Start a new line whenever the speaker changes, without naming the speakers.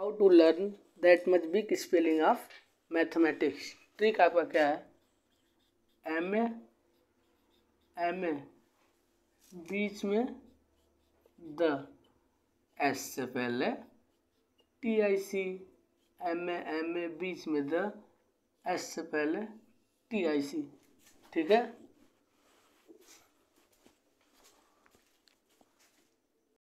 how to
learn that much big spelling of mathematics trick आपका क्या है M A M A बीच में द एस से पहले T I C M A M A बीच में द एस से पहले टी आई सी ठीक है